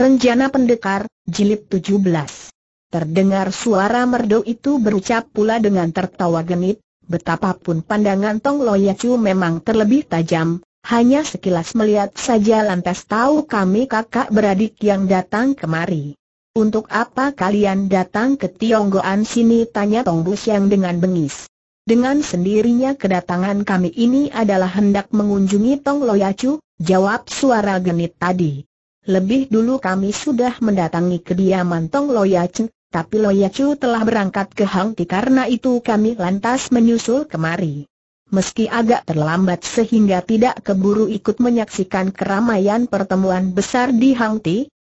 Renjana Pendekar, Jilid 17. Terdengar suara merdu itu berucap pula dengan tertawa genit, betapapun pandangan Tong Loyacu memang terlebih tajam, hanya sekilas melihat saja lantas tahu kami kakak beradik yang datang kemari. Untuk apa kalian datang ke Tionggoan sini? Tanya Tong Bus yang dengan bengis. Dengan sendirinya kedatangan kami ini adalah hendak mengunjungi Tong Loyacu, jawab suara genit tadi. Lebih dulu kami sudah mendatangi kediaman Tong Loya Chu, tapi Loya Chu telah berangkat ke Hang karena itu kami lantas menyusul kemari. Meski agak terlambat sehingga tidak keburu ikut menyaksikan keramaian pertemuan besar di Hang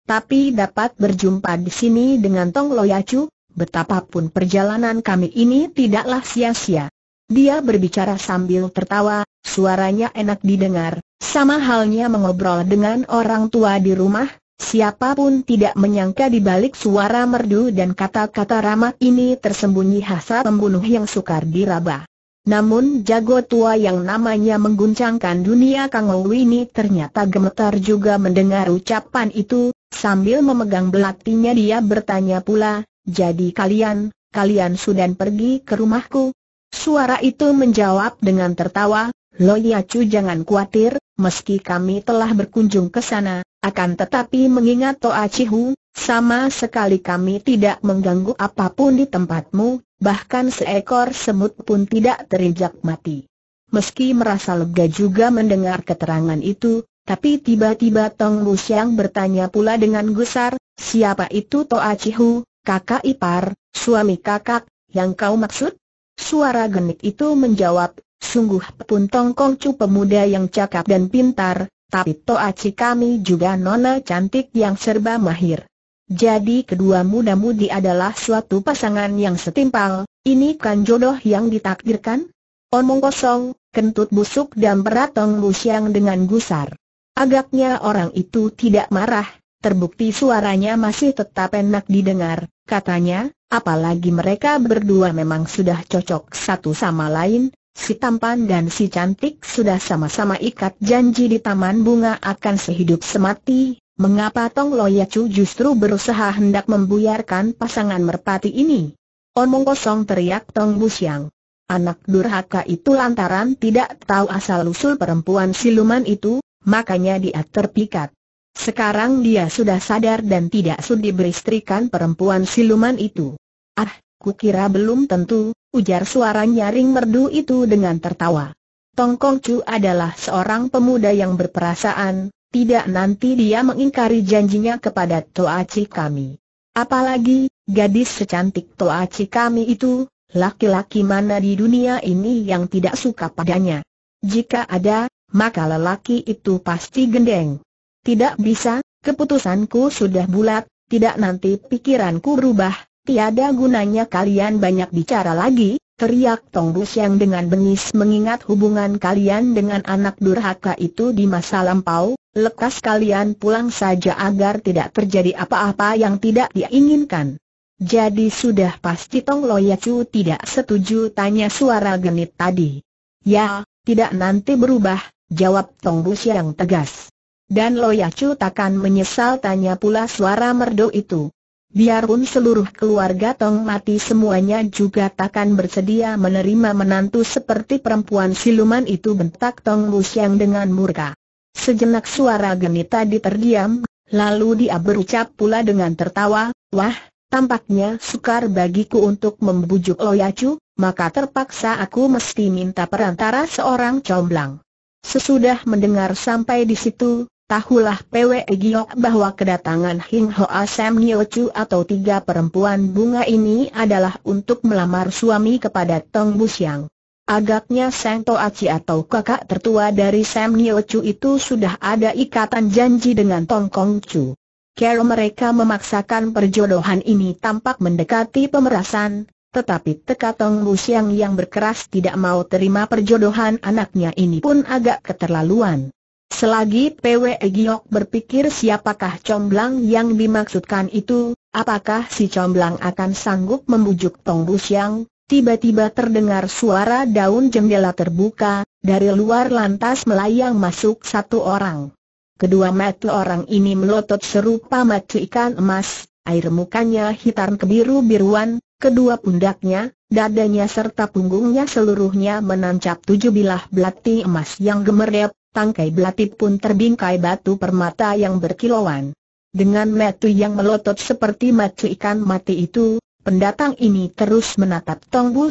tapi dapat berjumpa di sini dengan Tong Loya Chu, betapapun perjalanan kami ini tidaklah sia-sia. Dia berbicara sambil tertawa, suaranya enak didengar, sama halnya mengobrol dengan orang tua di rumah, Siapapun tidak menyangka di balik suara merdu dan kata-kata ramah ini tersembunyi hasrat pembunuh yang sukar diraba. Namun jago tua yang namanya mengguncangkan dunia Kang ini ternyata gemetar juga mendengar ucapan itu, sambil memegang belatinya dia bertanya pula, jadi kalian, kalian sudah pergi ke rumahku, Suara itu menjawab dengan tertawa, Lo Chu jangan khawatir, meski kami telah berkunjung ke sana, akan tetapi mengingat Toa Cihu, sama sekali kami tidak mengganggu apapun di tempatmu, bahkan seekor semut pun tidak terinjak mati. Meski merasa lega juga mendengar keterangan itu, tapi tiba-tiba Tong Lu Siang bertanya pula dengan gusar, siapa itu Toa Cihu, kakak ipar, suami kakak, yang kau maksud? Suara genit itu menjawab, sungguh pun Tongkong Cu pemuda yang cakap dan pintar, tapi Toaci kami juga nona cantik yang serba mahir. Jadi kedua muda-mudi adalah suatu pasangan yang setimpal, ini kan jodoh yang ditakdirkan? Omong kosong, kentut busuk dan beratong lusiang dengan gusar. Agaknya orang itu tidak marah, terbukti suaranya masih tetap enak didengar, katanya, Apalagi mereka berdua memang sudah cocok satu sama lain, si tampan dan si cantik sudah sama-sama ikat janji di taman bunga akan sehidup semati, mengapa Tong Loyacu justru berusaha hendak membuyarkan pasangan merpati ini? Omong kosong teriak Tong Busiang. Anak durhaka itu lantaran tidak tahu asal-usul perempuan siluman itu, makanya dia terpikat. Sekarang dia sudah sadar dan tidak sudi beristrikan perempuan siluman itu. Ah, kira belum tentu, ujar suara nyaring merdu itu dengan tertawa. Tongkong Chu adalah seorang pemuda yang berperasaan, tidak nanti dia mengingkari janjinya kepada Toaci kami. Apalagi, gadis secantik Toaci kami itu, laki-laki mana di dunia ini yang tidak suka padanya. Jika ada, maka lelaki itu pasti gendeng. Tidak bisa, keputusanku sudah bulat, tidak nanti pikiranku berubah, tiada gunanya kalian banyak bicara lagi, teriak Tong yang dengan bengis mengingat hubungan kalian dengan anak durhaka itu di masa lampau, lekas kalian pulang saja agar tidak terjadi apa-apa yang tidak diinginkan. Jadi sudah pasti Tong Loyacu tidak setuju tanya suara genit tadi. Ya, tidak nanti berubah, jawab Tong Bus yang tegas. Dan Loyacu takkan menyesal tanya pula suara merdu itu. Biarpun seluruh keluarga Tong mati semuanya juga takkan bersedia menerima menantu seperti perempuan siluman itu bentak Tong Musyang dengan murka. Sejenak suara genita diterdiam, lalu dia berucap pula dengan tertawa, Wah, tampaknya sukar bagiku untuk membujuk Loyacu, maka terpaksa aku mesti minta perantara seorang comblang. Sesudah mendengar sampai di situ, Tahulah PWE Giok bahwa kedatangan Hing Hoa Sam Nyo Chu atau tiga perempuan bunga ini adalah untuk melamar suami kepada Tong Siang. Agaknya Sang Toaci atau kakak tertua dari Sam Nyo Chu itu sudah ada ikatan janji dengan Tong Kong Chu. Kera mereka memaksakan perjodohan ini tampak mendekati pemerasan, tetapi teka Tong Busiang yang berkeras tidak mau terima perjodohan anaknya ini pun agak keterlaluan. Selagi PW Giok berpikir siapakah comblang yang dimaksudkan itu, apakah si comblang akan sanggup membujuk Tong Busyang, tiba-tiba terdengar suara daun jendela terbuka, dari luar lantas melayang masuk satu orang. Kedua mata orang ini melotot serupa mata ikan emas, air mukanya hitam kebiru-biruan, kedua pundaknya, dadanya serta punggungnya seluruhnya menancap tujuh bilah belati emas yang gemerlap, tangkai belati pun terbingkai batu permata yang berkilauan. Dengan metu yang melotot seperti metu ikan mati itu, pendatang ini terus menatap Tong Bu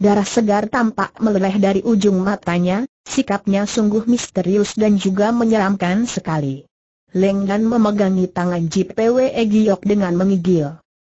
darah segar tampak meleleh dari ujung matanya, sikapnya sungguh misterius dan juga menyeramkan sekali. Leng memegangi tangan JPW Giok dengan mengigil.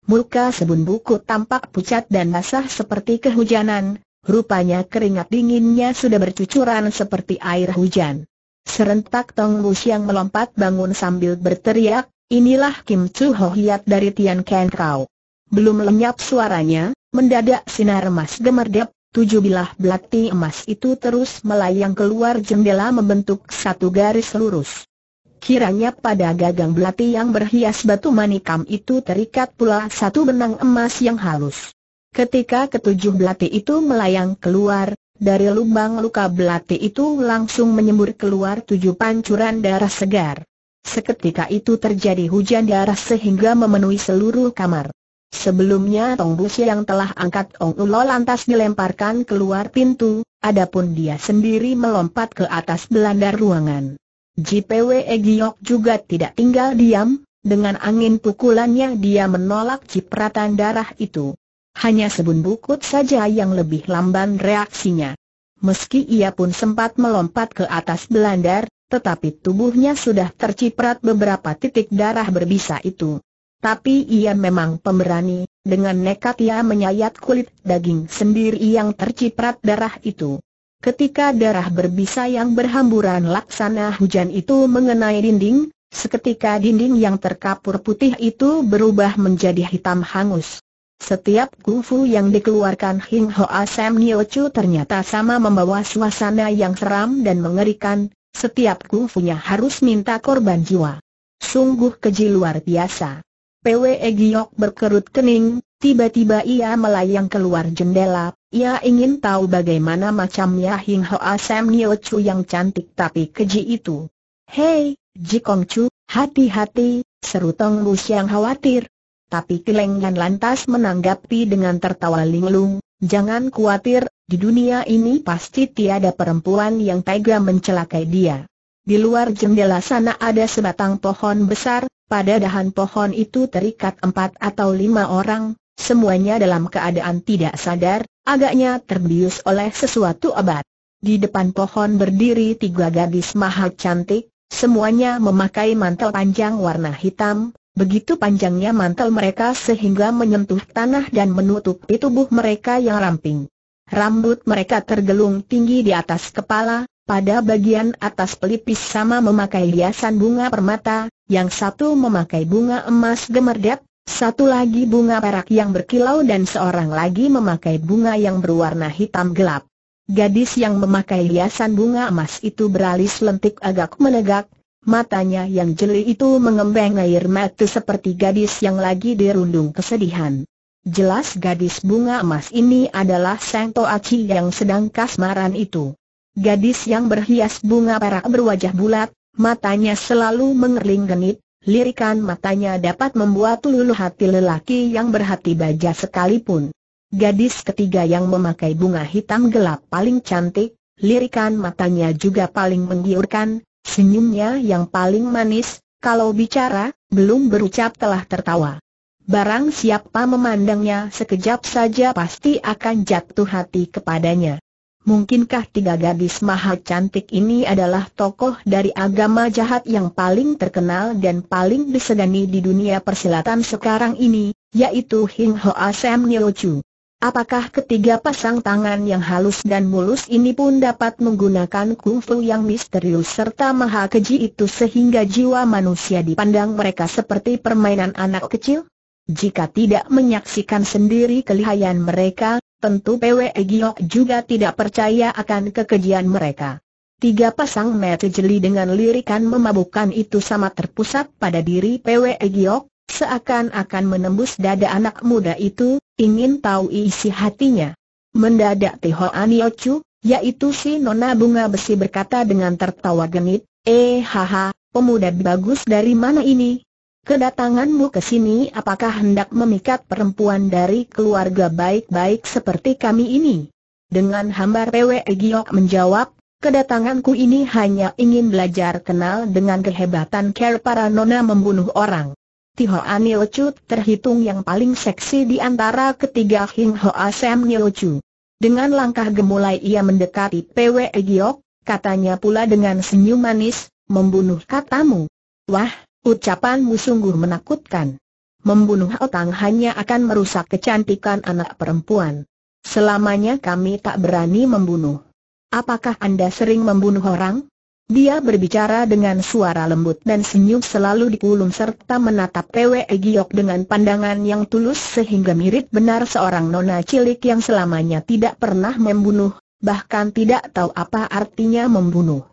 Muka sebun buku tampak pucat dan basah seperti kehujanan, Rupanya keringat dinginnya sudah bercucuran seperti air hujan. Serentak Tong Wu Xiang melompat bangun sambil berteriak, inilah Kim Chu Ho Hiat dari Tian Ken Kau. Belum lenyap suaranya, mendadak sinar emas gemerdep, tujuh bilah belati emas itu terus melayang keluar jendela membentuk satu garis lurus. Kiranya pada gagang belati yang berhias batu manikam itu terikat pula satu benang emas yang halus. Ketika ketujuh belati itu melayang keluar, dari lubang luka belati itu langsung menyembur keluar tujuh pancuran darah segar. Seketika itu terjadi hujan darah sehingga memenuhi seluruh kamar. Sebelumnya Tong Busi yang telah angkat Ong Ulo lantas dilemparkan keluar pintu, adapun dia sendiri melompat ke atas belanda ruangan. JPW Egyok juga tidak tinggal diam, dengan angin pukulannya dia menolak cipratan darah itu. Hanya sebun bukut saja yang lebih lamban reaksinya. Meski ia pun sempat melompat ke atas belandar, tetapi tubuhnya sudah terciprat beberapa titik darah berbisa itu. Tapi ia memang pemberani, dengan nekat ia menyayat kulit daging sendiri yang terciprat darah itu. Ketika darah berbisa yang berhamburan laksana hujan itu mengenai dinding, seketika dinding yang terkapur putih itu berubah menjadi hitam hangus. Setiap kungfu yang dikeluarkan Hing Hoa Sam Nio Chu ternyata sama membawa suasana yang seram dan mengerikan, setiap kungfunya harus minta korban jiwa. Sungguh keji luar biasa. PWE Giok berkerut kening, tiba-tiba ia melayang keluar jendela, ia ingin tahu bagaimana macamnya Hing Hoa Sam Nio Chu yang cantik tapi keji itu. Hei, Jikong Chu, hati-hati, seru Tong Lu Siang khawatir, tapi Kilengan lantas menanggapi dengan tertawa linglung, jangan khawatir, di dunia ini pasti tiada perempuan yang tega mencelakai dia. Di luar jendela sana ada sebatang pohon besar, pada dahan pohon itu terikat empat atau lima orang, semuanya dalam keadaan tidak sadar, agaknya terbius oleh sesuatu abad. Di depan pohon berdiri tiga gadis mahal cantik, semuanya memakai mantel panjang warna hitam, Begitu panjangnya mantel mereka sehingga menyentuh tanah dan menutupi tubuh mereka yang ramping. Rambut mereka tergelung tinggi di atas kepala, pada bagian atas pelipis sama memakai hiasan bunga permata, yang satu memakai bunga emas gemerdet, satu lagi bunga perak yang berkilau dan seorang lagi memakai bunga yang berwarna hitam gelap. Gadis yang memakai hiasan bunga emas itu beralis lentik agak menegak, Matanya yang jeli itu mengembang air mata seperti gadis yang lagi dirundung kesedihan. Jelas gadis bunga emas ini adalah Sang Aci yang sedang kasmaran itu. Gadis yang berhias bunga perak berwajah bulat, matanya selalu mengerling genit, lirikan matanya dapat membuat luluh hati lelaki yang berhati baja sekalipun. Gadis ketiga yang memakai bunga hitam gelap paling cantik, lirikan matanya juga paling menggiurkan, Senyumnya yang paling manis, kalau bicara, belum berucap telah tertawa. Barang siapa memandangnya sekejap saja pasti akan jatuh hati kepadanya. Mungkinkah tiga gadis maha cantik ini adalah tokoh dari agama jahat yang paling terkenal dan paling disegani di dunia persilatan sekarang ini, yaitu Hing Ho Sam Nyo Chu. Apakah ketiga pasang tangan yang halus dan mulus ini pun dapat menggunakan kungfu yang misterius serta maha keji itu sehingga jiwa manusia dipandang mereka seperti permainan anak kecil? Jika tidak menyaksikan sendiri kelihayan mereka, tentu PWE Giok juga tidak percaya akan kekejian mereka. Tiga pasang mata jeli dengan lirikan memabukkan itu sama terpusat pada diri PWE Giok, Seakan-akan menembus dada anak muda itu, ingin tahu isi hatinya. Mendadak Tihoan Chu, yaitu si Nona Bunga Besi berkata dengan tertawa genit, Eh haha, pemuda bagus dari mana ini? Kedatanganmu ke sini apakah hendak memikat perempuan dari keluarga baik-baik seperti kami ini? Dengan hambar PWE Giok menjawab, kedatanganku ini hanya ingin belajar kenal dengan kehebatan care para nona membunuh orang. Anil Nilcu terhitung yang paling seksi di antara ketiga Hing Hoa Sam Nilcu. Dengan langkah gemulai ia mendekati Pwe Giok, katanya pula dengan senyum manis, membunuh katamu. Wah, ucapanmu sungguh menakutkan. Membunuh otang hanya akan merusak kecantikan anak perempuan. Selamanya kami tak berani membunuh. Apakah Anda sering membunuh orang? Dia berbicara dengan suara lembut dan senyum selalu dikulum serta menatap Pwe Giok dengan pandangan yang tulus sehingga mirip benar seorang nona cilik yang selamanya tidak pernah membunuh, bahkan tidak tahu apa artinya membunuh.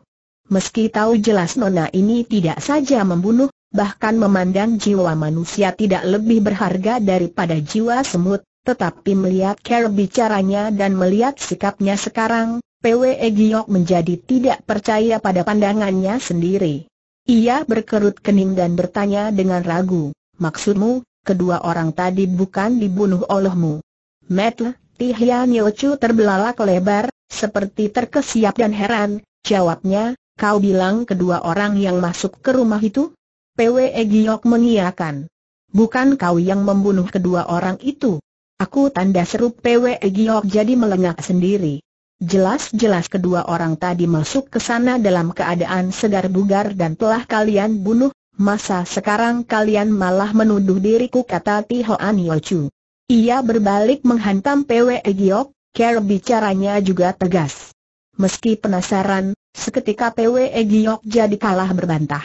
Meski tahu jelas nona ini tidak saja membunuh, bahkan memandang jiwa manusia tidak lebih berharga daripada jiwa semut, tetapi melihat cara bicaranya dan melihat sikapnya sekarang, PWE Giok menjadi tidak percaya pada pandangannya sendiri. Ia berkerut kening dan bertanya dengan ragu, maksudmu, kedua orang tadi bukan dibunuh olehmu? Metle, Tihian Chu terbelalak lebar, seperti terkesiap dan heran, jawabnya, kau bilang kedua orang yang masuk ke rumah itu? PWE Giok mengiakan. Bukan kau yang membunuh kedua orang itu. Aku tanda seru PWE Giok jadi melengak sendiri. Jelas-jelas kedua orang tadi masuk ke sana dalam keadaan segar bugar dan telah kalian bunuh, masa sekarang kalian malah menuduh diriku kata Ti Hoan Yochu. Ia berbalik menghantam Pwe Giok, Ker bicaranya juga tegas. Meski penasaran, seketika Pwe Giok jadi kalah berbantah.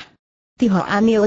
Tiho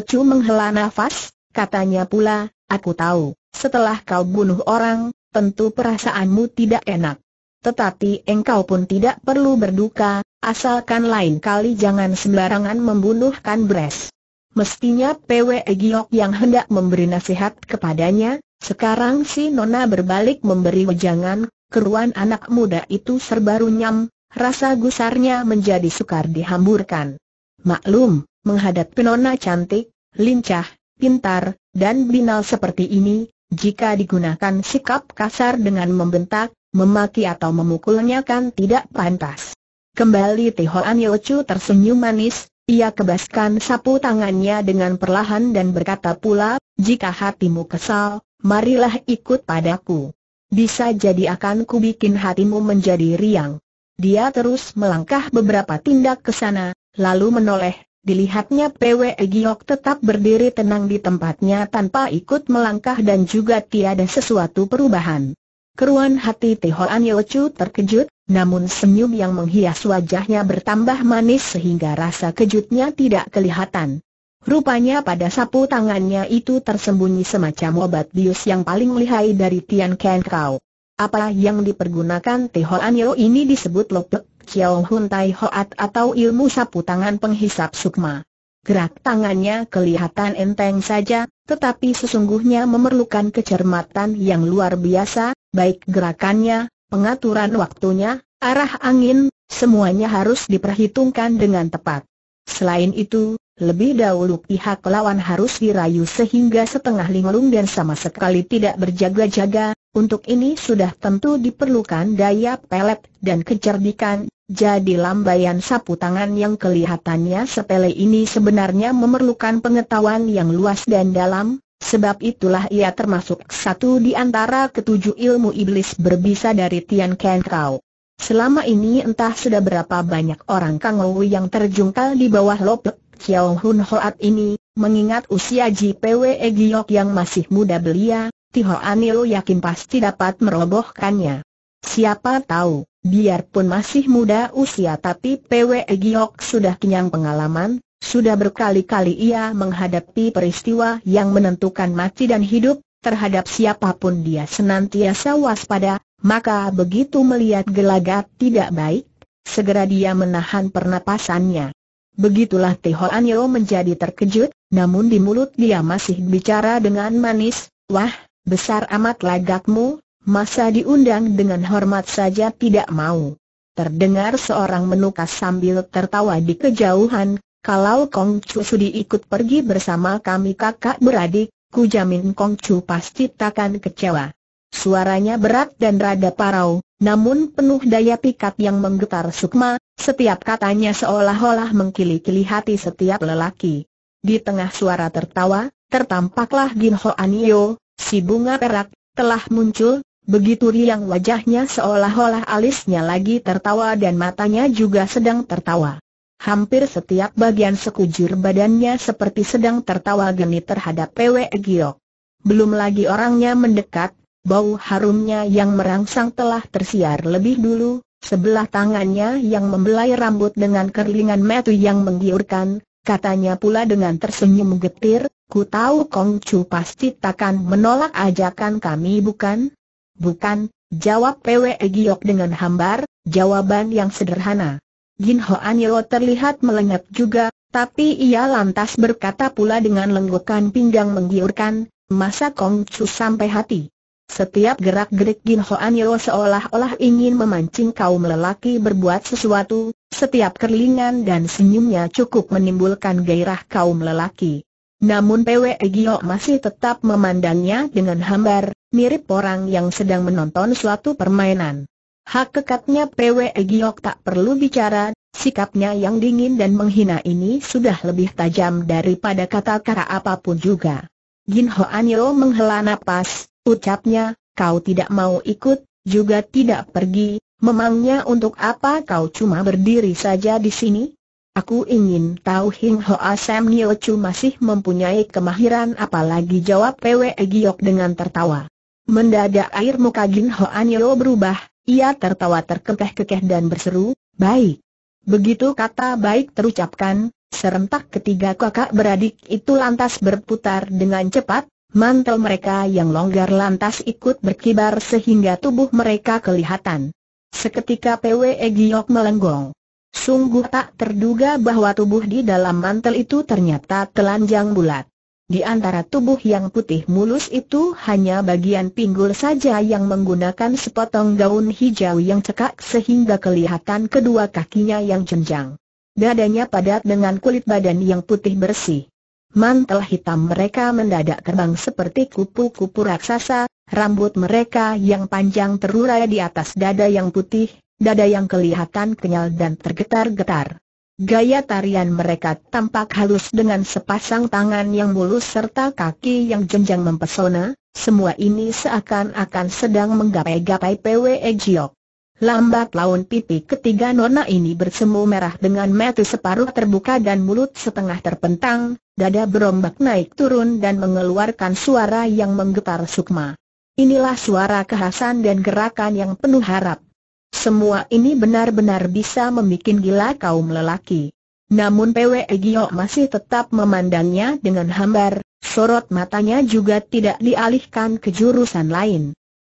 Chu menghela nafas, katanya pula, aku tahu, setelah kau bunuh orang, tentu perasaanmu tidak enak tetapi engkau pun tidak perlu berduka, asalkan lain kali jangan sembarangan membunuhkan Kan Bres. Mestinya Pwe Giok yang hendak memberi nasihat kepadanya, sekarang si Nona berbalik memberi wejangan, keruan anak muda itu serba runyam, rasa gusarnya menjadi sukar dihamburkan. Maklum, menghadapi Nona cantik, lincah, pintar, dan binal seperti ini, jika digunakan sikap kasar dengan membentak, Memaki atau memukulnya kan tidak pantas. Kembali Tihoan Yochu tersenyum manis, ia kebaskan sapu tangannya dengan perlahan dan berkata pula, jika hatimu kesal, marilah ikut padaku. Bisa jadi akan kubikin hatimu menjadi riang. Dia terus melangkah beberapa tindak ke sana, lalu menoleh, dilihatnya PW Giok tetap berdiri tenang di tempatnya tanpa ikut melangkah dan juga tiada sesuatu perubahan. Keruan hati Tehoan Yelcu terkejut, namun senyum yang menghias wajahnya bertambah manis sehingga rasa kejutnya tidak kelihatan. Rupanya pada sapu tangannya itu tersembunyi semacam obat bius yang paling lihai dari Tian Ken Kau. Apa yang dipergunakan Tehoan Yeo ini disebut Lopek Chiao Hun Tai Hoat atau ilmu sapu tangan penghisap sukma. Gerak tangannya kelihatan enteng saja, tetapi sesungguhnya memerlukan kecermatan yang luar biasa, baik gerakannya, pengaturan waktunya, arah angin, semuanya harus diperhitungkan dengan tepat. Selain itu, lebih dahulu pihak lawan harus dirayu sehingga setengah linglung dan sama sekali tidak berjaga-jaga, untuk ini sudah tentu diperlukan daya pelet dan kecerdikan, jadi lambaian sapu tangan yang kelihatannya sepele ini sebenarnya memerlukan pengetahuan yang luas dan dalam, Sebab itulah ia termasuk satu di antara ketujuh ilmu iblis berbisa dari Tian Ken Kau. Selama ini entah sudah berapa banyak orang Kang Wu yang terjungkal di bawah lopek Xiao Hun Hoat ini, mengingat usia Ji JPW e Giok yang masih muda belia, Tiho Anilo yakin pasti dapat merobohkannya. Siapa tahu, biarpun masih muda usia tapi PWE Giok sudah kenyang pengalaman, sudah berkali-kali ia menghadapi peristiwa yang menentukan mati dan hidup, terhadap siapapun dia senantiasa waspada, maka begitu melihat gelagat tidak baik, segera dia menahan pernapasannya. Begitulah Teho Yo menjadi terkejut, namun di mulut dia masih bicara dengan manis, Wah, besar amat lagakmu, masa diundang dengan hormat saja tidak mau. Terdengar seorang menukas sambil tertawa di kejauhan, kalau Kong Chu Sudi ikut pergi bersama kami kakak beradik, ku jamin Kong Chu pasti takkan kecewa. Suaranya berat dan rada parau, namun penuh daya pikat yang menggetar sukma, setiap katanya seolah-olah mengkili-kili hati setiap lelaki. Di tengah suara tertawa, tertampaklah Gin Ho Anio, si bunga perak, telah muncul, begitu riang wajahnya seolah-olah alisnya lagi tertawa dan matanya juga sedang tertawa. Hampir setiap bagian sekujur badannya seperti sedang tertawa geni terhadap Pwe Giok. Belum lagi orangnya mendekat, bau harumnya yang merangsang telah tersiar lebih dulu, sebelah tangannya yang membelai rambut dengan kerlingan metu yang menggiurkan, katanya pula dengan tersenyum getir, ku tahu Kong Chu pasti takkan menolak ajakan kami bukan? Bukan, jawab Pwe Giok dengan hambar, jawaban yang sederhana. Yin Ho Anilo terlihat melengap juga, tapi ia lantas berkata pula dengan lenggukan pinggang menggiurkan, masa Kong Chu sampai hati. Setiap gerak-gerik Yin Ho Anilo seolah-olah ingin memancing kaum lelaki berbuat sesuatu, setiap kerlingan dan senyumnya cukup menimbulkan gairah kaum lelaki. Namun Pwe Gio masih tetap memandangnya dengan hambar, mirip orang yang sedang menonton suatu permainan. Hak kekatnya PW Giok tak perlu bicara, sikapnya yang dingin dan menghina ini sudah lebih tajam daripada kata-kata apapun juga. Jin Hoanyo menghela nafas, ucapnya, kau tidak mau ikut, juga tidak pergi, memangnya untuk apa kau cuma berdiri saja di sini? Aku ingin tahu Hing Ho Asem Nio Chu masih mempunyai kemahiran apalagi jawab Pwe Giok dengan tertawa. Mendadak air muka Jin Ho Nio berubah, ia tertawa terkekeh-kekeh dan berseru, baik. Begitu kata baik terucapkan, serentak ketiga kakak beradik itu lantas berputar dengan cepat, mantel mereka yang longgar lantas ikut berkibar sehingga tubuh mereka kelihatan. Seketika PWE Egyok melenggong. Sungguh tak terduga bahwa tubuh di dalam mantel itu ternyata telanjang bulat. Di antara tubuh yang putih mulus itu hanya bagian pinggul saja yang menggunakan sepotong gaun hijau yang cekak sehingga kelihatan kedua kakinya yang jenjang. Dadanya padat dengan kulit badan yang putih bersih. Mantel hitam mereka mendadak terbang seperti kupu-kupu raksasa, rambut mereka yang panjang terurai di atas dada yang putih, dada yang kelihatan kenyal dan tergetar-getar. Gaya tarian mereka tampak halus dengan sepasang tangan yang mulus serta kaki yang jenjang mempesona, semua ini seakan-akan sedang menggapai-gapai PWE Giok. Lambat laun pipi ketiga nona ini bersemu merah dengan mata separuh terbuka dan mulut setengah terpentang, dada berombak naik turun dan mengeluarkan suara yang menggetar sukma. Inilah suara kehasan dan gerakan yang penuh harap. Semua ini benar-benar bisa membuat gila kaum lelaki. Namun Pwe Gio masih tetap memandangnya dengan hambar, sorot matanya juga tidak dialihkan ke jurusan lain.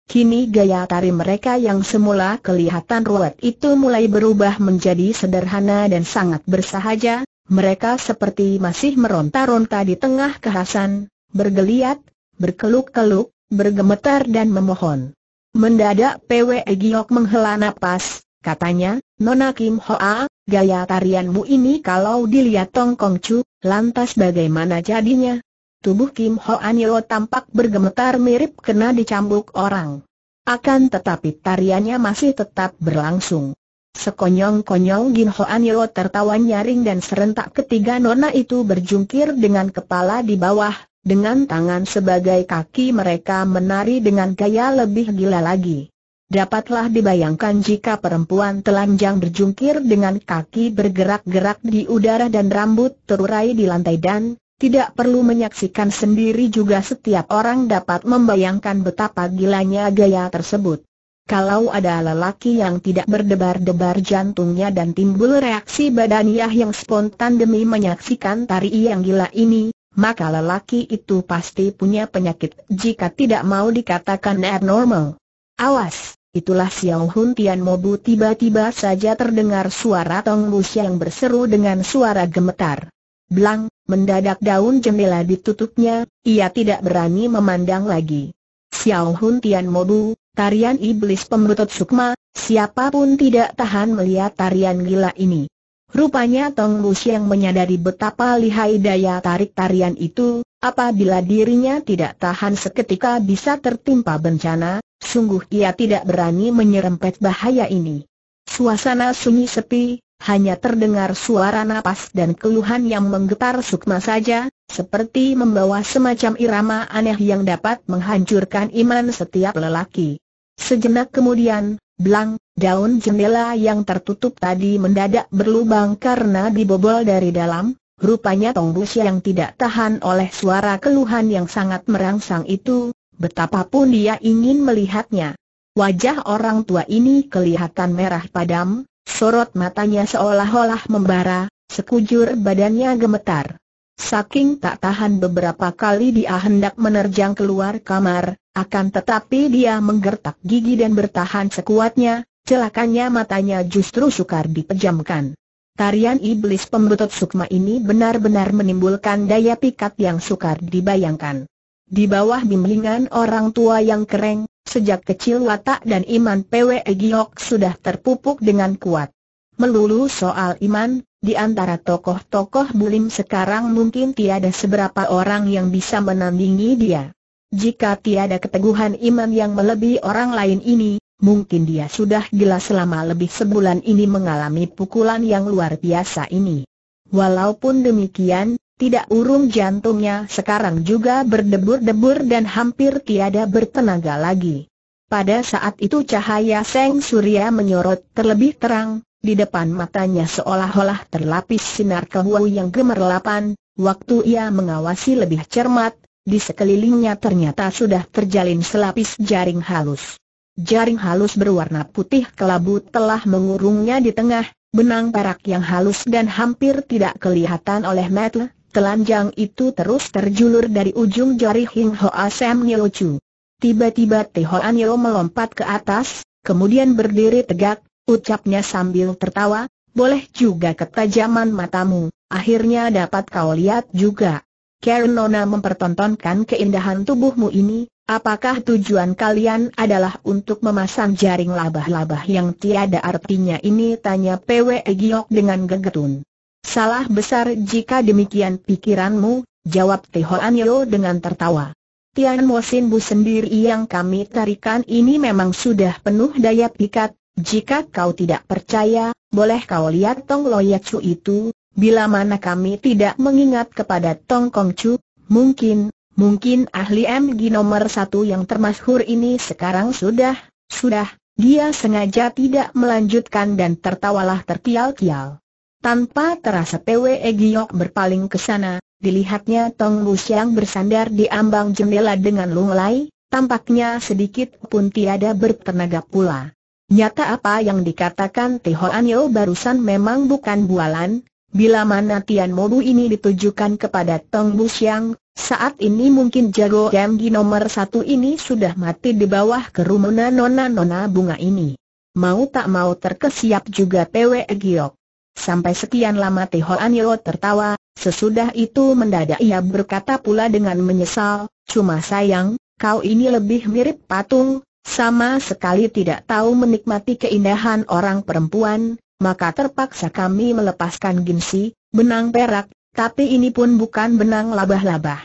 Kini gaya tari mereka yang semula kelihatan ruwet itu mulai berubah menjadi sederhana dan sangat bersahaja, mereka seperti masih meronta-ronta di tengah kehasan, bergeliat, berkeluk-keluk, bergemetar dan memohon. Mendadak PW Giok menghela nafas. katanya, Nona Kim Hoa, gaya tarianmu ini kalau dilihat Tong Kong Chu, lantas bagaimana jadinya? Tubuh Kim Hoa Nyo tampak bergemetar mirip kena dicambuk orang. Akan tetapi tariannya masih tetap berlangsung. Sekonyong-konyong Gin Hoa Nyo tertawa nyaring dan serentak ketiga nona itu berjungkir dengan kepala di bawah, dengan tangan sebagai kaki mereka menari dengan gaya lebih gila lagi. Dapatlah dibayangkan jika perempuan telanjang berjungkir dengan kaki bergerak-gerak di udara dan rambut terurai di lantai dan, tidak perlu menyaksikan sendiri juga setiap orang dapat membayangkan betapa gilanya gaya tersebut. Kalau ada lelaki yang tidak berdebar-debar jantungnya dan timbul reaksi badaniah yang spontan demi menyaksikan tari yang gila ini, maka lelaki itu pasti punya penyakit jika tidak mau dikatakan abnormal. Awas, itulah Xiao Hun Tian Mobu tiba-tiba saja terdengar suara Tong Bu yang berseru dengan suara gemetar. Blang, mendadak daun jendela ditutupnya, ia tidak berani memandang lagi. Xiao Hun Tian Mobu, tarian iblis pemberutut sukma, siapapun tidak tahan melihat tarian gila ini. Rupanya Tong Lu Xiang menyadari betapa lihai daya tarik tarian itu, apabila dirinya tidak tahan seketika bisa tertimpa bencana, sungguh ia tidak berani menyerempet bahaya ini. Suasana sunyi sepi, hanya terdengar suara napas dan keluhan yang menggetar sukma saja, seperti membawa semacam irama aneh yang dapat menghancurkan iman setiap lelaki. Sejenak kemudian, blang, Daun jendela yang tertutup tadi mendadak berlubang karena dibobol dari dalam, Rupanya Tong yang tidak tahan oleh suara keluhan yang sangat merangsang itu, betapapun dia ingin melihatnya. Wajah orang tua ini kelihatan merah padam, sorot matanya seolah-olah membara, sekujur badannya gemetar. Saking tak tahan beberapa kali dia hendak menerjang keluar kamar, akan tetapi dia menggertak gigi dan bertahan sekuatnya, celakanya matanya justru sukar dipejamkan. Tarian iblis pembetot sukma ini benar-benar menimbulkan daya pikat yang sukar dibayangkan. Di bawah bimbingan orang tua yang kering, sejak kecil watak dan iman PWE Giok sudah terpupuk dengan kuat. Melulu soal iman, di antara tokoh-tokoh bulim sekarang mungkin tiada seberapa orang yang bisa menandingi dia. Jika tiada keteguhan iman yang melebihi orang lain ini, mungkin dia sudah gila selama lebih sebulan ini mengalami pukulan yang luar biasa ini. Walaupun demikian, tidak urung jantungnya sekarang juga berdebur-debur dan hampir tiada bertenaga lagi. Pada saat itu cahaya Seng Surya menyorot terlebih terang, di depan matanya seolah-olah terlapis sinar kehuau yang gemerlapan, waktu ia mengawasi lebih cermat, di sekelilingnya ternyata sudah terjalin selapis jaring halus. Jaring halus berwarna putih kelabu telah mengurungnya di tengah, benang perak yang halus dan hampir tidak kelihatan oleh metel, telanjang itu terus terjulur dari ujung jari Hing Hoa Sam Nyo Chu. Tiba-tiba Teh Hoa Nyo melompat ke atas, kemudian berdiri tegak, ucapnya sambil tertawa, boleh juga ketajaman matamu, akhirnya dapat kau lihat juga. Karen Nona mempertontonkan keindahan tubuhmu ini, apakah tujuan kalian adalah untuk memasang jaring labah-labah yang tiada artinya ini? Tanya Pwe Giok dengan gegetun. Salah besar jika demikian pikiranmu, jawab Teho Anyo dengan tertawa. Tian Mo Bu sendiri yang kami tarikan ini memang sudah penuh daya pikat, jika kau tidak percaya, boleh kau lihat Tong Loyacu itu, Bila mana kami tidak mengingat kepada Tong Kong Chu, mungkin, mungkin ahli M MG nomor satu yang termasyhur ini sekarang sudah, sudah, dia sengaja tidak melanjutkan dan tertawalah terkial-kial. Tanpa terasa PW Egyok berpaling ke sana, dilihatnya Tong Bus yang bersandar di ambang jendela dengan lunglai, tampaknya sedikit pun tiada bertenaga pula. Nyata apa yang dikatakan Tihoan Yo barusan memang bukan bualan, Bila mana Tian Modu ini ditujukan kepada Tong Bu Xiang, saat ini mungkin jago di nomor satu ini sudah mati di bawah kerumunan nona-nona bunga ini. Mau tak mau terkesiap juga Pwe Giok. Sampai sekian lama Teho Anio tertawa, sesudah itu mendadak ia berkata pula dengan menyesal, cuma sayang, kau ini lebih mirip patung, sama sekali tidak tahu menikmati keindahan orang perempuan, maka terpaksa kami melepaskan ginsi, benang perak, tapi ini pun bukan benang labah-labah.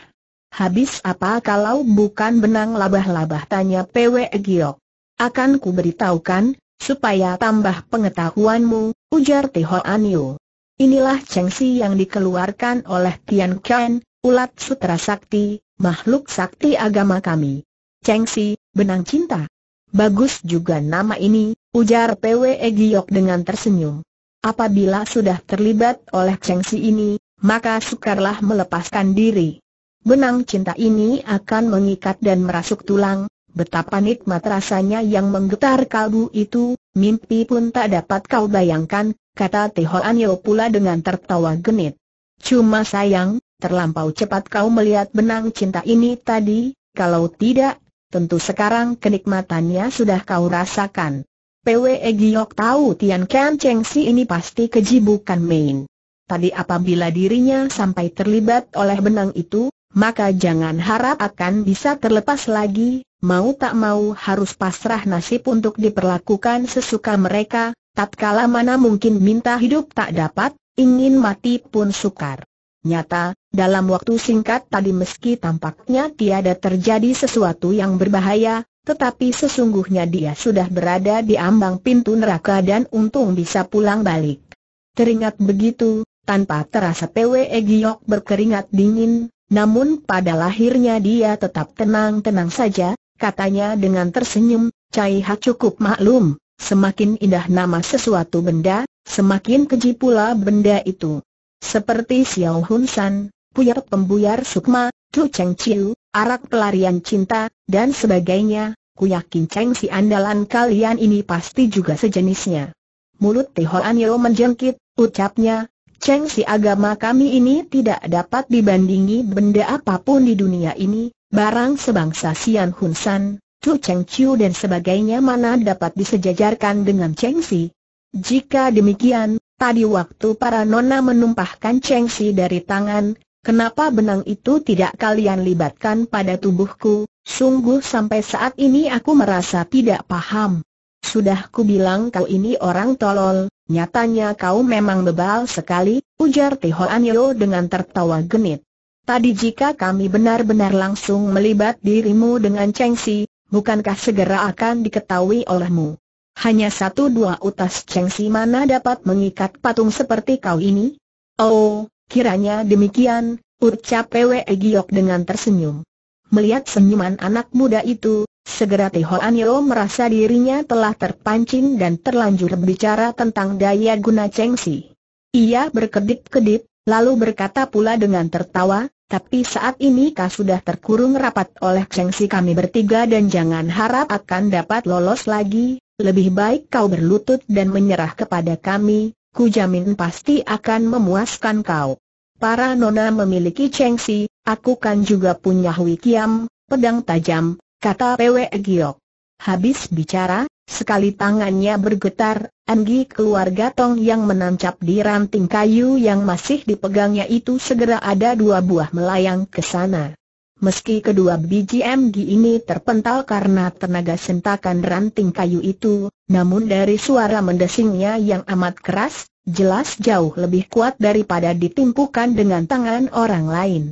Habis apa kalau bukan benang labah-labah tanya PW Giok. Akan ku beritahukan, supaya tambah pengetahuanmu, ujar Teho Anio. Inilah cengsi yang dikeluarkan oleh Tian Qian, ulat sutra sakti, makhluk sakti agama kami. Cengsi, benang cinta. Bagus juga nama ini, ujar PW Giok dengan tersenyum. Apabila sudah terlibat oleh cengsi ini, maka sukarlah melepaskan diri. Benang cinta ini akan mengikat dan merasuk tulang, betapa nikmat rasanya yang menggetar kalbu itu, mimpi pun tak dapat kau bayangkan, kata Tiho Anyo pula dengan tertawa genit. Cuma sayang, terlampau cepat kau melihat benang cinta ini tadi, kalau tidak, tentu sekarang kenikmatannya sudah kau rasakan. PWE Giok tahu Tian Kan Cheng Si ini pasti keji bukan main. Tadi apabila dirinya sampai terlibat oleh benang itu, maka jangan harap akan bisa terlepas lagi, mau tak mau harus pasrah nasib untuk diperlakukan sesuka mereka, tatkala mana mungkin minta hidup tak dapat, ingin mati pun sukar. Nyata, dalam waktu singkat tadi meski tampaknya tiada terjadi sesuatu yang berbahaya, tetapi sesungguhnya dia sudah berada di ambang pintu neraka dan untung bisa pulang balik. Teringat begitu, tanpa terasa PWE Giok berkeringat dingin, namun pada lahirnya dia tetap tenang-tenang saja, katanya dengan tersenyum, Cai Ha cukup maklum, semakin indah nama sesuatu benda, semakin keji pula benda itu. Seperti Xiao Hun San, Puyar Pembuyar Sukma, Tu Cheng Chiu, arak pelarian cinta, dan sebagainya, ku yakin Cheng si andalan kalian ini pasti juga sejenisnya. Mulut Tihoan Yo menjengkit, ucapnya, Cheng si agama kami ini tidak dapat dibandingi benda apapun di dunia ini, barang sebangsa Sian Hun San, Chu Cheng Chiu dan sebagainya mana dapat disejajarkan dengan Cheng si. Jika demikian, tadi waktu para nona menumpahkan Cheng si dari tangan, Kenapa benang itu tidak kalian libatkan pada tubuhku? Sungguh sampai saat ini aku merasa tidak paham. Sudah ku bilang kau ini orang tolol, nyatanya kau memang bebal sekali, ujar Teho Yo dengan tertawa genit. Tadi jika kami benar-benar langsung melibat dirimu dengan Chengsi, bukankah segera akan diketahui olehmu? Hanya satu dua utas Chengsi mana dapat mengikat patung seperti kau ini? Oh, Kiranya demikian, ucap Pwe Giok dengan tersenyum. Melihat senyuman anak muda itu, segera Teh Hoan merasa dirinya telah terpancing dan terlanjur bicara tentang daya guna Si. Ia berkedip-kedip, lalu berkata pula dengan tertawa, tapi saat ini kau sudah terkurung rapat oleh Si kami bertiga dan jangan harap akan dapat lolos lagi, lebih baik kau berlutut dan menyerah kepada kami, ku jamin pasti akan memuaskan kau. Para nona memiliki cengsi, aku kan juga punya hui pedang tajam, kata Pwe Giok. Habis bicara, sekali tangannya bergetar, Anggi keluarga tong yang menancap di ranting kayu yang masih dipegangnya itu segera ada dua buah melayang ke sana. Meski kedua biji MG ini terpental karena tenaga sentakan ranting kayu itu, namun dari suara mendesingnya yang amat keras, jelas jauh lebih kuat daripada ditimpukan dengan tangan orang lain.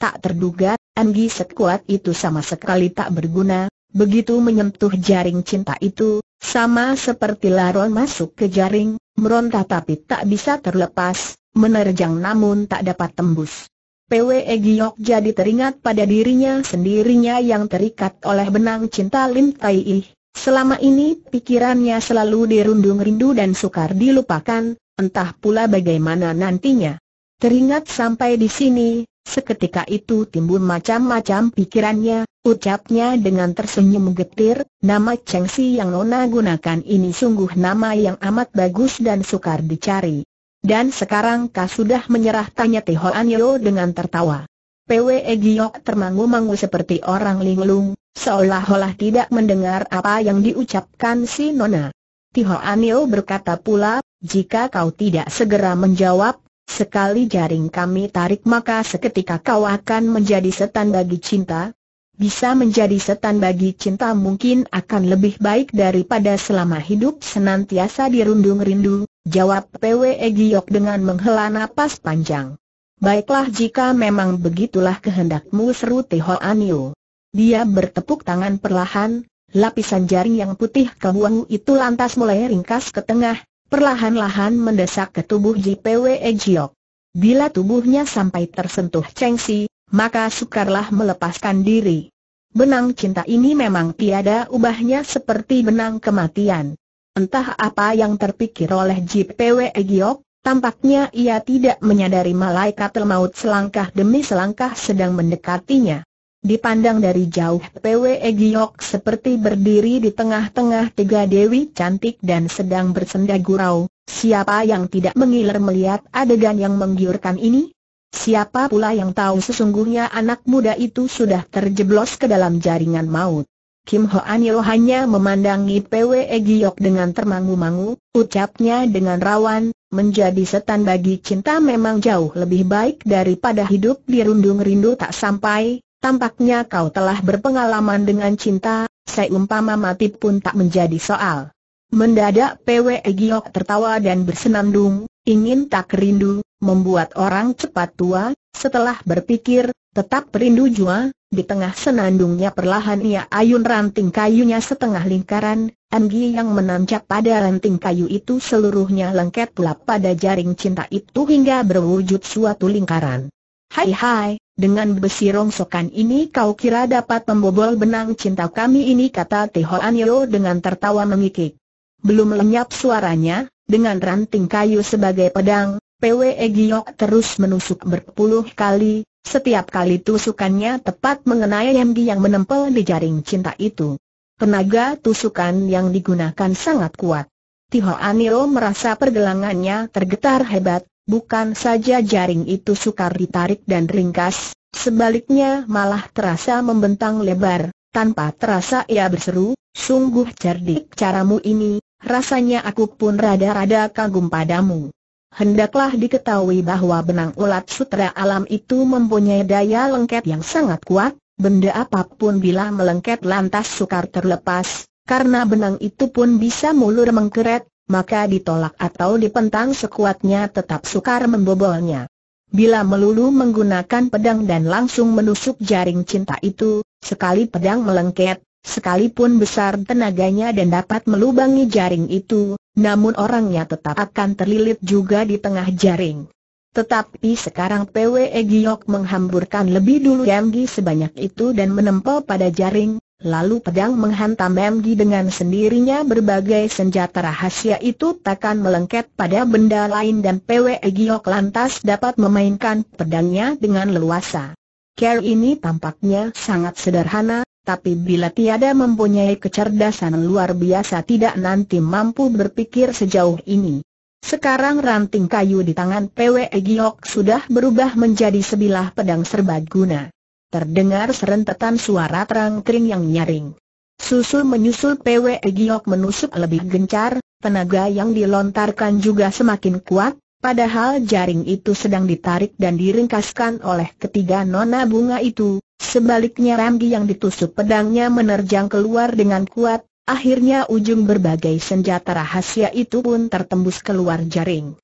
Tak terduga, MG sekuat itu sama sekali tak berguna, begitu menyentuh jaring cinta itu, sama seperti laron masuk ke jaring, meronta tapi tak bisa terlepas, menerjang namun tak dapat tembus. E Giok jadi teringat pada dirinya sendirinya yang terikat oleh benang cinta Lim Tai Ih. Selama ini pikirannya selalu dirundung rindu dan sukar dilupakan, entah pula bagaimana nantinya. Teringat sampai di sini, seketika itu timbul macam-macam pikirannya, ucapnya dengan tersenyum getir, nama Cheng Si yang Nona gunakan ini sungguh nama yang amat bagus dan sukar dicari. Dan sekarang kau sudah menyerah tanya Tihoan Yo dengan tertawa. Pwe Giok termangu-mangu seperti orang linglung, seolah-olah tidak mendengar apa yang diucapkan si Nona. Tihoan berkata pula, jika kau tidak segera menjawab, sekali jaring kami tarik maka seketika kau akan menjadi setan bagi cinta. Bisa menjadi setan bagi cinta mungkin akan lebih baik daripada selama hidup senantiasa dirundung rindu, Jawab PWE Giok dengan menghela napas panjang. Baiklah jika memang begitulah kehendakmu seru Teho Anio. Dia bertepuk tangan perlahan, lapisan jaring yang putih kebuang itu lantas mulai ringkas ke tengah, perlahan-lahan mendesak ke tubuh JPW Ejiok. Bila tubuhnya sampai tersentuh cengsi, maka sukarlah melepaskan diri. Benang cinta ini memang tiada ubahnya seperti benang kematian. Entah apa yang terpikir oleh JPW Giok, tampaknya ia tidak menyadari malaikat maut selangkah demi selangkah sedang mendekatinya. Dipandang dari jauh PW Giok seperti berdiri di tengah-tengah tiga dewi cantik dan sedang bersenda gurau. Siapa yang tidak mengiler melihat adegan yang menggiurkan ini? Siapa pula yang tahu sesungguhnya anak muda itu sudah terjeblos ke dalam jaringan maut? Kim Ho Anil hanya memandangi Pwe Giok dengan termangu-mangu, ucapnya dengan rawan, menjadi setan bagi cinta memang jauh lebih baik daripada hidup dirundung rindu tak sampai, tampaknya kau telah berpengalaman dengan cinta, seumpama mati pun tak menjadi soal. Mendadak Pwe Giok tertawa dan bersenandung, ingin tak rindu, membuat orang cepat tua, setelah berpikir, tetap rindu jua, di tengah senandungnya perlahan ia ayun ranting kayunya setengah lingkaran, Anggi yang menancap pada ranting kayu itu seluruhnya lengket pula pada jaring cinta itu hingga berwujud suatu lingkaran. Hai hai, dengan besi rongsokan ini kau kira dapat membobol benang cinta kami ini kata Teho Anyo dengan tertawa mengikik. Belum lenyap suaranya, dengan ranting kayu sebagai pedang, PWE Giyok terus menusuk berpuluh kali, setiap kali tusukannya tepat mengenai Yamdi yang menempel di jaring cinta itu. Tenaga tusukan yang digunakan sangat kuat. Tiho Anio merasa pergelangannya tergetar hebat, bukan saja jaring itu sukar ditarik dan ringkas, sebaliknya malah terasa membentang lebar. Tanpa terasa ia berseru, sungguh cerdik caramu ini, rasanya aku pun rada-rada kagum padamu. Hendaklah diketahui bahwa benang ulat sutra alam itu mempunyai daya lengket yang sangat kuat, benda apapun bila melengket lantas sukar terlepas, karena benang itu pun bisa mulur mengkeret, maka ditolak atau dipentang sekuatnya tetap sukar membobolnya. Bila melulu menggunakan pedang dan langsung menusuk jaring cinta itu, sekali pedang melengket, sekalipun besar tenaganya dan dapat melubangi jaring itu, namun orangnya tetap akan terlilit juga di tengah jaring. Tetapi sekarang PWE Giok menghamburkan lebih dulu Mgi sebanyak itu dan menempel pada jaring, lalu pedang menghantam Mgi dengan sendirinya berbagai senjata rahasia itu takkan melengket pada benda lain dan PWE Giok lantas dapat memainkan pedangnya dengan leluasa. Care ini tampaknya sangat sederhana, tapi bila tiada mempunyai kecerdasan luar biasa tidak nanti mampu berpikir sejauh ini. Sekarang ranting kayu di tangan PWE Giok sudah berubah menjadi sebilah pedang serbaguna. Terdengar serentetan suara terang kering yang nyaring. Susul menyusul PWE Giok menusuk lebih gencar, tenaga yang dilontarkan juga semakin kuat, Padahal jaring itu sedang ditarik dan diringkaskan oleh ketiga nona bunga itu, sebaliknya Ramgi yang ditusuk pedangnya menerjang keluar dengan kuat, akhirnya ujung berbagai senjata rahasia itu pun tertembus keluar jaring.